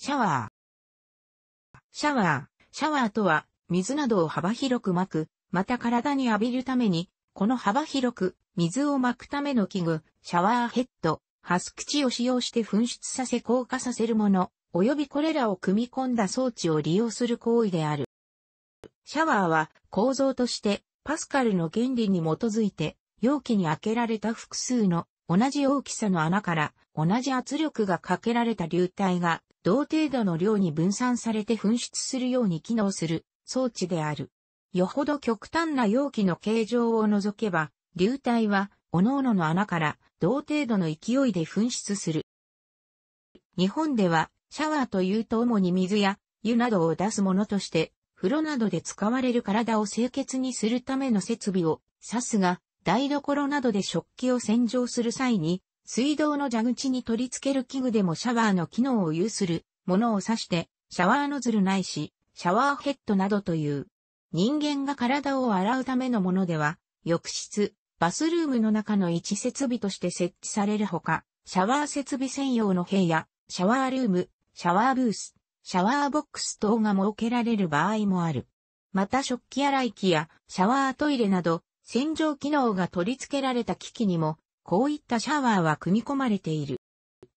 シャワー。シャワー。シャワーとは、水などを幅広く巻く、また体に浴びるために、この幅広く、水を巻くための器具、シャワーヘッド、ハス口を使用して噴出させ硬化させるもの、及びこれらを組み込んだ装置を利用する行為である。シャワーは構造としてパスカルの原理に基づいて容器に開けられた複数の同じ大きさの穴から同じ圧力がかけられた流体が同程度の量に分散されて噴出するように機能する装置である。よほど極端な容器の形状を除けば、流体は、各々の穴から同程度の勢いで噴出する。日本では、シャワーというと主に水や湯などを出すものとして、風呂などで使われる体を清潔にするための設備を指すが、台所などで食器を洗浄する際に水道の蛇口に取り付ける器具でもシャワーの機能を有するものを指して、シャワーノズルないし、シャワーヘッドなどという。人間が体を洗うためのものでは、浴室、バスルームの中の位置設備として設置されるほか、シャワー設備専用の部屋、シャワールーム、シャワーブース、シャワーボックス等が設けられる場合もある。また食器洗い機やシャワートイレなど、洗浄機能が取り付けられた機器にもこういったシャワーは組み込まれている。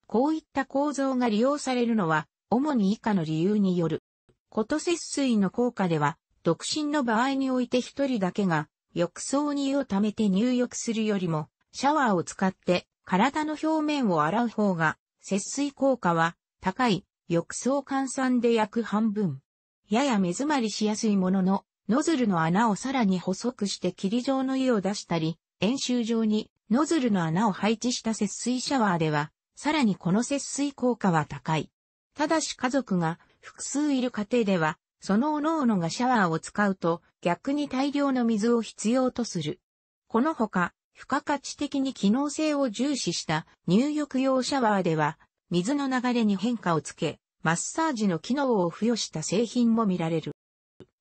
こういった構造が利用されるのは、主に以下の理由による。こと節水の効果では、独身の場合において一人だけが、浴槽に湯を溜めて入浴するよりも、シャワーを使って体の表面を洗う方が、節水効果は高い、浴槽換算で約半分。やや目詰まりしやすいものの、ノズルの穴をさらに細くして霧状の湯を出したり、円周状にノズルの穴を配置した節水シャワーでは、さらにこの節水効果は高い。ただし家族が複数いる家庭では、その各々がシャワーを使うと逆に大量の水を必要とする。このほか、付加価値的に機能性を重視した入浴用シャワーでは、水の流れに変化をつけ、マッサージの機能を付与した製品も見られる。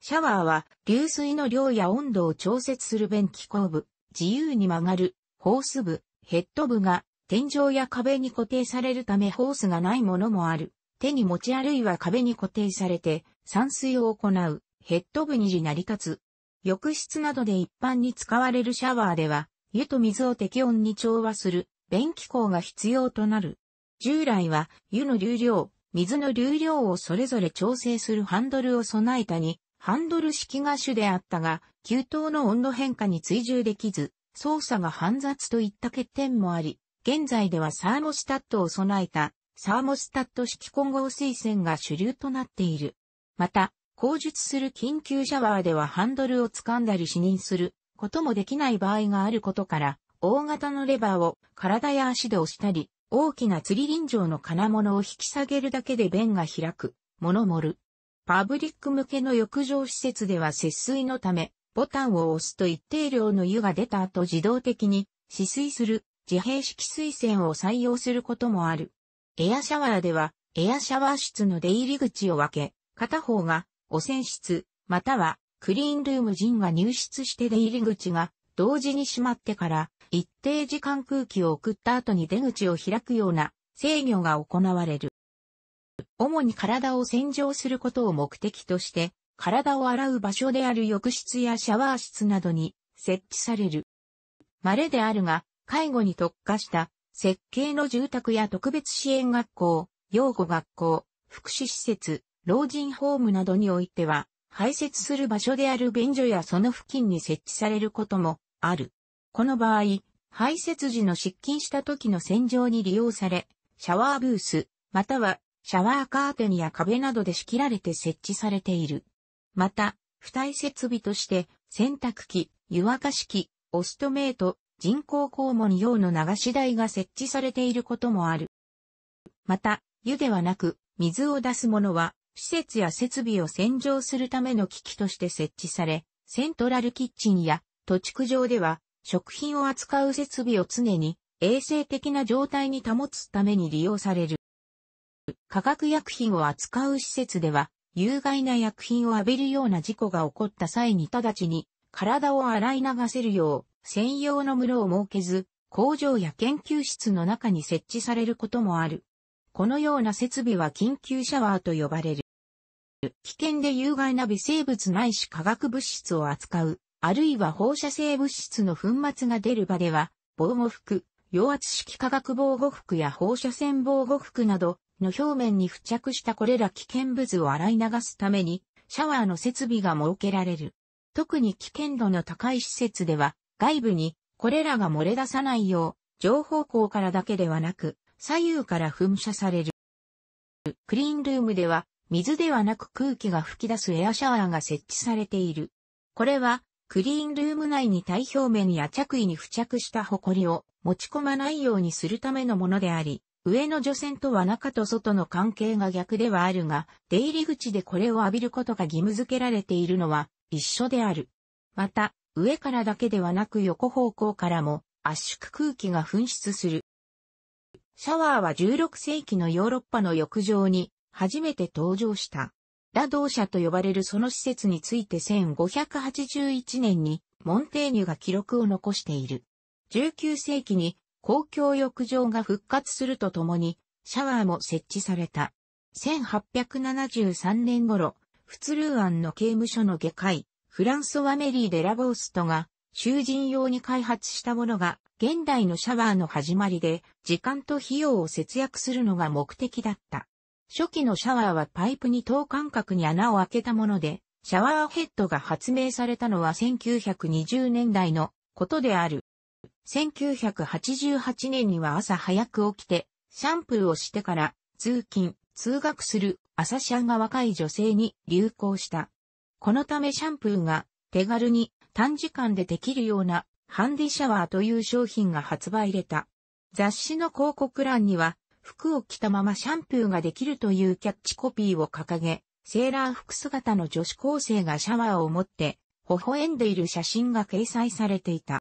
シャワーは流水の量や温度を調節する便器後部、自由に曲がるホース部、ヘッド部が天井や壁に固定されるためホースがないものもある。手に持ちあるいは壁に固定されて散水を行うヘッド部に成り立つ。浴室などで一般に使われるシャワーでは湯と水を適温に調和する便器口が必要となる。従来は湯の流量、水の流量をそれぞれ調整するハンドルを備えたに、ハンドル式が主であったが、給湯の温度変化に追従できず、操作が煩雑といった欠点もあり、現在ではサーモスタットを備えたサーモスタット式混合水栓が主流となっている。また、工述する緊急シャワーではハンドルを掴んだり視認することもできない場合があることから、大型のレバーを体や足で押したり、大きな釣り臨場の金物を引き下げるだけで弁が開く、モノモル。パブリック向けの浴場施設では節水のため、ボタンを押すと一定量の湯が出た後自動的に止水する自閉式水栓を採用することもある。エアシャワーでは、エアシャワー室の出入り口を分け、片方が汚染室、またはクリーンルーム人が入室して出入り口が同時に閉まってから、一定時間空気を送った後に出口を開くような制御が行われる。主に体を洗浄することを目的として、体を洗う場所である浴室やシャワー室などに設置される。稀であるが、介護に特化した設計の住宅や特別支援学校、養護学校、福祉施設、老人ホームなどにおいては、排泄する場所である便所やその付近に設置されることもある。この場合、排泄時の失禁した時の洗浄に利用され、シャワーブース、またはシャワーカーテンや壁などで仕切られて設置されている。また、付帯設備として、洗濯機、湯沸かし機、オストメート、人工肛門用の流し台が設置されていることもある。また、湯ではなく、水を出すものは、施設や設備を洗浄するための機器として設置され、セントラルキッチンや、土地区上では、食品を扱う設備を常に衛生的な状態に保つために利用される。化学薬品を扱う施設では、有害な薬品を浴びるような事故が起こった際に直ちに体を洗い流せるよう専用の室を設けず、工場や研究室の中に設置されることもある。このような設備は緊急シャワーと呼ばれる。危険で有害な微生物ないし化学物質を扱う、あるいは放射性物質の粉末が出る場では、防護服、陽圧式化学防護服や放射線防護服など、の表面に付着したこれら危険物を洗い流すために、シャワーの設備が設けられる。特に危険度の高い施設では、外部にこれらが漏れ出さないよう、上方向からだけではなく、左右から噴射される。クリーンルームでは、水ではなく空気が吹き出すエアシャワーが設置されている。これは、クリーンルーム内に体表面や着衣に付着したホコリを持ち込まないようにするためのものであり、上の除染とは中と外の関係が逆ではあるが、出入り口でこれを浴びることが義務付けられているのは一緒である。また、上からだけではなく横方向からも圧縮空気が噴出する。シャワーは16世紀のヨーロッパの浴場に初めて登場した。ラドー社と呼ばれるその施設について1581年にモンテーニュが記録を残している。19世紀に公共浴場が復活するとともに、シャワーも設置された。1873年頃、フツルーアンの刑務所の下界、フランソワメリー・デラボーストが、囚人用に開発したものが、現代のシャワーの始まりで、時間と費用を節約するのが目的だった。初期のシャワーはパイプに等間隔に穴を開けたもので、シャワーヘッドが発明されたのは1920年代のことである。1988年には朝早く起きて、シャンプーをしてから、通勤、通学する朝シャンが若い女性に流行した。このためシャンプーが手軽に短時間でできるようなハンディシャワーという商品が発売入れた。雑誌の広告欄には服を着たままシャンプーができるというキャッチコピーを掲げ、セーラー服姿の女子高生がシャワーを持って微笑んでいる写真が掲載されていた。